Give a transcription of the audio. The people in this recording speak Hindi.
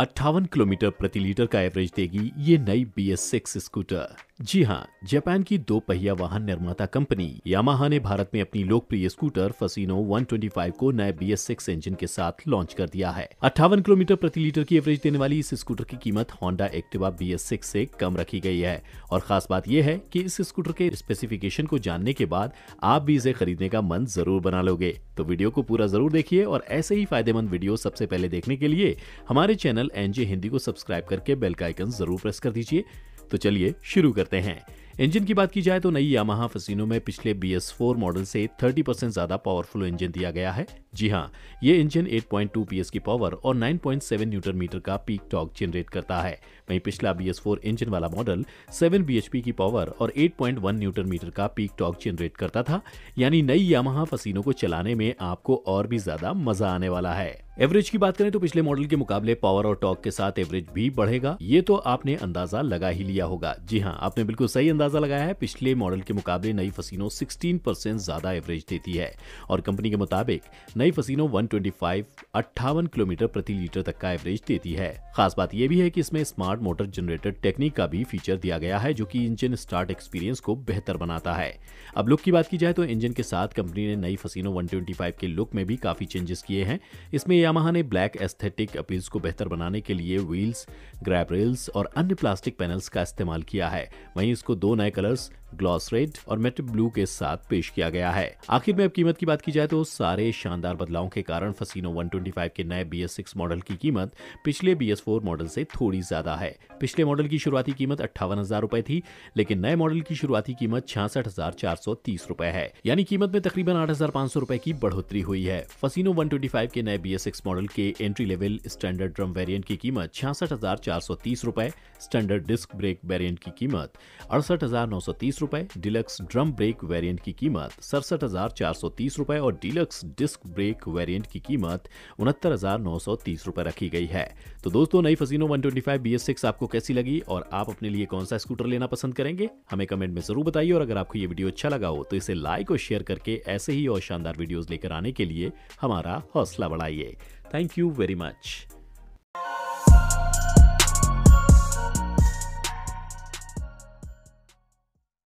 अट्ठावन किलोमीटर प्रति लीटर का एवरेज देगी ये नई बी एस सिक्स स्कूटर जी हाँ जापान की दो पहिया वाहन निर्माता कंपनी यामाहा ने भारत में अपनी लोकप्रिय स्कूटर फसीनो 125 को नए बी एस सिक्स इंजन के साथ लॉन्च कर दिया है अट्ठावन किलोमीटर प्रति लीटर की एवरेज देने वाली इस स्कूटर की कीमत Honda Activa B S six ऐसी कम रखी गई है और खास बात यह है कि इस स्कूटर के स्पेसिफिकेशन को जानने के बाद आप भी इसे खरीदने का मन जरूर बना लोगे तो वीडियो को पूरा जरूर देखिए और ऐसे ही फायदेमंद वीडियो सबसे पहले देखने के लिए हमारे चैनल एनजे हिंदी को सब्सक्राइब करके बेल का आइकन जरूर प्रेस कर दीजिए तो चलिए शुरू करते हैं इंजन की बात की जाए तो नई यामाहा फसीनो में पिछले बी एस फोर मॉडल से 30 परसेंट ज्यादा पावरफुल इंजन दिया गया है जी हाँ ये इंजन 8.2 पॉइंट की पावर और 9.7 न्यूटन मीटर का पीक टॉक जनरेट करता है वहीं पिछला बी एस फोर इंजन वाला मॉडल 7 bhp की पावर और 8.1 न्यूटन मीटर का पीक टॉक जनरेट करता था यानी नई यामाहा फसीनो को चलाने में आपको और भी ज्यादा मजा आने वाला है एवरेज की बात करें तो पिछले मॉडल के मुकाबले पावर और टॉक के साथ एवरेज भी बढ़ेगा ये तो आपने अंदाजा लगा ही लिया होगा जी हाँ आपने बिल्कुल सही अंदाजा लगाया है पिछले मॉडल के मुकाबले नई फसीनो 16 परसेंट ज्यादा एवरेज देती है और कंपनी के मुताबिक नई फसीनो 125 अट्ठावन किलोमीटर प्रति लीटर तक का एवरेज देती है खास बात यह भी है की इसमें स्मार्ट मोटर जनरेटर टेक्निक का भी फीचर दिया गया है जो की इंजन स्टार्ट एक्सपीरियंस को बेहतर बनाता है अब लुक की बात की जाए तो इंजन के साथ कंपनी ने नई फसीनो वन के लुक में भी काफी चेंजेस किए हैं इसमें यह यामाहा ने ब्लैक एस्थेटिक अपील्स को बेहतर बनाने के लिए व्हील्स ग्रैब रेल्स और अन्य प्लास्टिक पैनल्स का इस्तेमाल किया है वहीं इसको दो नए कलर्स ग्लॉस रेड और मेट ब्लू के साथ पेश किया गया है आखिर में अब कीमत की बात की जाए तो सारे शानदार बदलावों के कारण फसीनो 125 के नए बी मॉडल की कीमत पिछले बी मॉडल से थोड़ी ज्यादा है पिछले मॉडल की शुरुआती कीमत अट्ठावन हजार रूपए थी लेकिन नए मॉडल की शुरुआती कीमत छियासठ हजार चार सौ तीस रूपए है यानी कीमत में तकरीबन आठ हजार पाँच सौ रूपए की बढ़ोतरी हुई है फसीनो वन के नए बी मॉडल के entry level standard drum variant की कीमत छियासठ हजार चार सौ तीस रूपए स्टैंडर्ड डिस्क ब्रेक वेरियंट की कीमत अड़सठ हजार नौ सौ तीस तीस रूपए डिलक्स ड्रम ब्रेक वेरिएंट की कीमत सड़सठ हजार चार सौ तीस रूपए और डिलक्स डिस्क ब्रेक वेरिएंट की कीमत उनहत्तर हजार नौ सौ तीस रूपए रखी गई है तो दोस्तों नई Fascino one twenty five B S six आपको कैसी लगी और आप अपने लिए कौन सा स्कूटर लेना पसंद करेंगे हमें कमेंट में जरूर बताइए और अगर आपको ये वीडियो अच्छा लगा हो तो इसे लाइक और शेयर करके ऐसे ही और शानदार वीडियोज लेकर आने के लिए हमारा हौसला बढ़ाइए थैंक यू वेरी मच